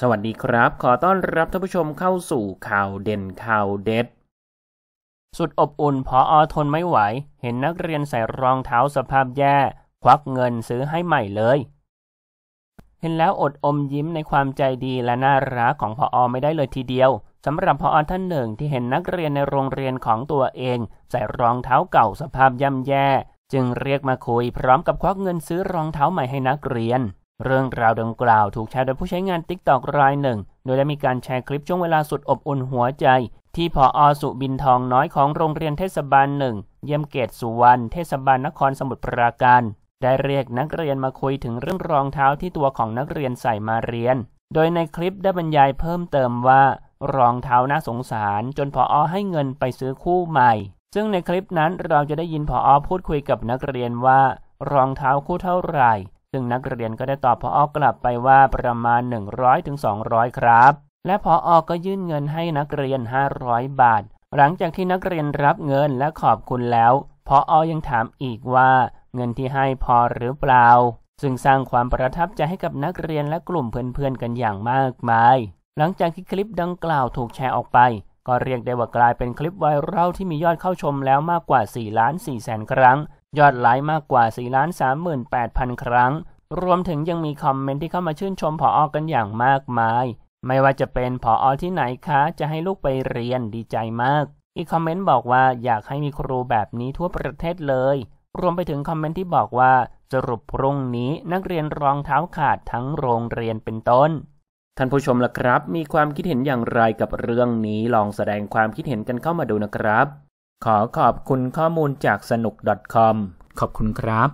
สวัสดีครับขอต้อนรับท่านผู้ชมเข้าสู่ข่าวเด่นข่าวเด็ด สุดอบอุ่นพออทนไม่ไหว เห็นนักเรียนใส่รองเท้าสภาพแย่ ควักเงินซื้อให้ใหม่เลย เห็นแล้วอดอมยิ้มในความใจดีและน่ารักของพออไม่ได้เลยทีเดียวสำหรับพออท่านหนึ่งที่เห็นนักเรียนในโรงเรียนของตัวเอง ใส่รองเท้าเก่าสภาพย่ำแย่ จึงเรียกมาคุย พร้อมกับควักเงินซื้อรองเท้าใหม่ให้นักเรียนเรื่องราวดังกล่าวถูกแชร์โดยผู้ใช้งานติ k t อกรายหนึ่ง โดยได้มีการแชร์คลิปช่วงเวลาสุดอบอุ่นหัวใจ ที่พออสุบินทองน้อยของโรงเรียนเทศบาลหนึ่งเยี่ยมเกตสุวรรณเทศบาลนครสมุทรปราการ ได้เรียกนักเรียนมาคุยถึงเรื่องรองเท้าที่ตัวของนักเรียนใส่มาเรียน โดยในคลิปได้บรรยายเพิ่มเติมว่า รองเท้าน่าสงสาร จนพออให้เงินไปซื้อคู่ใหม่ ซึ่งในคลิปนั้นเราจะได้ยินพออพูดคุยกับนักเรียนว่า รองเท้าคู่เท่าไหร่ซึ่งนักเรียนก็ได้ตอบพอออกลับไปว่าประมาณ 100-200 ครับ และพอออก็ยื่นเงินให้นักเรียน 500 บาท หลังจากที่นักเรียนรับเงินและขอบคุณแล้วพออยังถามอีกว่าเงินที่ให้พอหรือเปล่า ซึ่งสร้างความประทับใจให้กับนักเรียนและกลุ่มเพื่อนๆกันอย่างมากมาย หลังจากที่คลิปดังกล่าวถูกแชร์ออกไปก็เรียกได้ว่ากลายเป็นคลิปไวรัลที่มียอดเข้าชมแล้วมากกว่า4ล้าน4แสนครั้ง ยอดไลค์มากกว่า4ล้าน38,000 ครั้งรวมถึงยังมีคอมเมนต์ที่เข้ามาชื่นชมผออกันอย่างมากมาย ไม่ว่าจะเป็นผออที่ไหนคะจะให้ลูกไปเรียนดีใจมาก อีกคอมเมนต์บอกว่าอยากให้มีครูแบบนี้ทั่วประเทศเลย รวมไปถึงคอมเมนต์ที่บอกว่า สรุปพรุ่งนี้นักเรียนรองเท้าขาดทั้งโรงเรียนเป็นต้นท่านผู้ชมล่ะครับ มีความคิดเห็นอย่างไรกับเรื่องนี้ลองแสดงความคิดเห็นกันเข้ามาดูนะครับขอขอบคุณข้อมูลจากสนุก .com ขอบคุณครับ